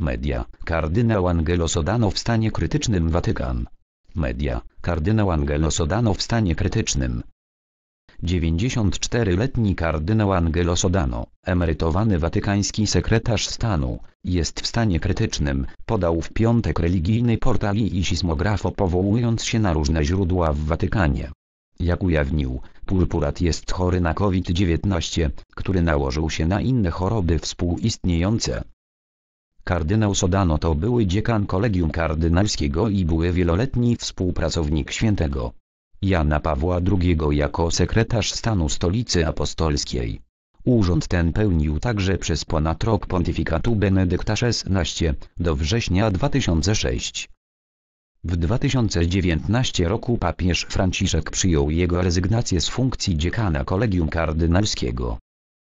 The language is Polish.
Media. Kardynał Angelo Sodano w stanie krytycznym Watykan. Media. Kardynał Angelo Sodano w stanie krytycznym. 94-letni kardynał Angelo Sodano, emerytowany watykański sekretarz stanu, jest w stanie krytycznym, podał w piątek religijny portal i sismografo powołując się na różne źródła w Watykanie. Jak ujawnił, purpurat jest chory na COVID-19, który nałożył się na inne choroby współistniejące, Kardynał Sodano to były dziekan kolegium kardynalskiego i były wieloletni współpracownik świętego Jana Pawła II jako sekretarz stanu Stolicy Apostolskiej. Urząd ten pełnił także przez ponad rok pontyfikatu Benedykta XVI, do września 2006. W 2019 roku papież Franciszek przyjął jego rezygnację z funkcji dziekana Kolegium Kardynalskiego.